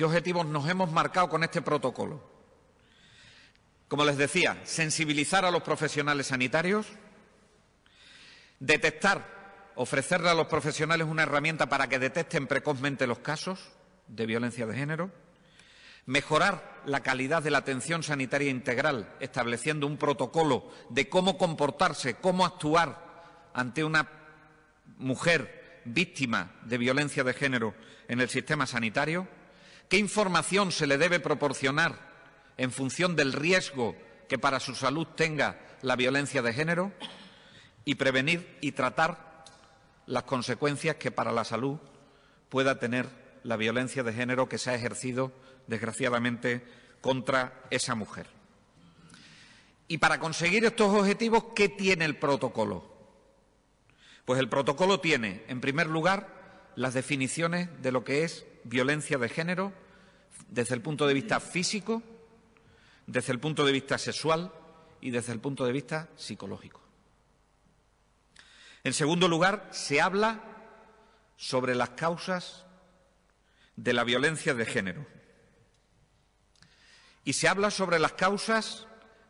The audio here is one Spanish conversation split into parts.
qué objetivos nos hemos marcado con este protocolo. Como les decía, sensibilizar a los profesionales sanitarios, detectar, ofrecerle a los profesionales una herramienta para que detecten precozmente los casos de violencia de género, mejorar la calidad de la atención sanitaria integral, estableciendo un protocolo de cómo comportarse, cómo actuar ante una mujer víctima de violencia de género en el sistema sanitario, ¿Qué información se le debe proporcionar en función del riesgo que para su salud tenga la violencia de género? Y prevenir y tratar las consecuencias que para la salud pueda tener la violencia de género que se ha ejercido, desgraciadamente, contra esa mujer. Y para conseguir estos objetivos, ¿qué tiene el protocolo? Pues el protocolo tiene, en primer lugar, las definiciones de lo que es violencia de género desde el punto de vista físico, desde el punto de vista sexual y desde el punto de vista psicológico. En segundo lugar, se habla sobre las causas de la violencia de género. Y se habla sobre las causas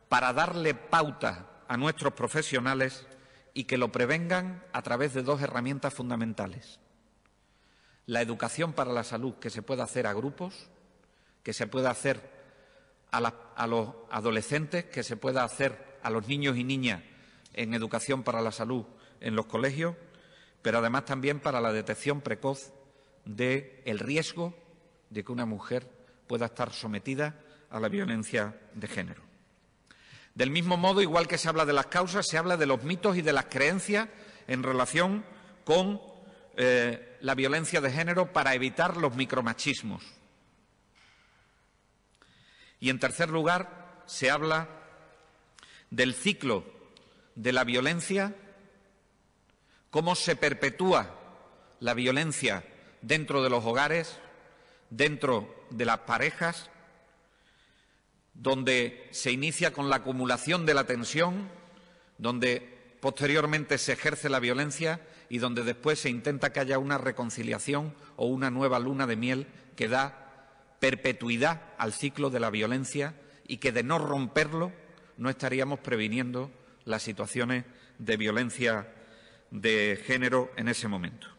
para darle pauta a nuestros profesionales y que lo prevengan a través de dos herramientas fundamentales. La educación para la salud que se puede hacer a grupos que se pueda hacer a, los adolescentes, que se pueda hacer a los niños y niñas en educación para la salud en los colegios, pero además también para la detección precoz del riesgo de que una mujer pueda estar sometida a la violencia de género. Del mismo modo, igual que se habla de las causas, se habla de los mitos y de las creencias en relación con eh, la violencia de género para evitar los micromachismos. Y en tercer lugar, se habla del ciclo de la violencia, cómo se perpetúa la violencia dentro de los hogares, dentro de las parejas, donde se inicia con la acumulación de la tensión, donde posteriormente se ejerce la violencia y donde después se intenta que haya una reconciliación o una nueva luna de miel que da perpetuidad al ciclo de la violencia y que de no romperlo no estaríamos previniendo las situaciones de violencia de género en ese momento.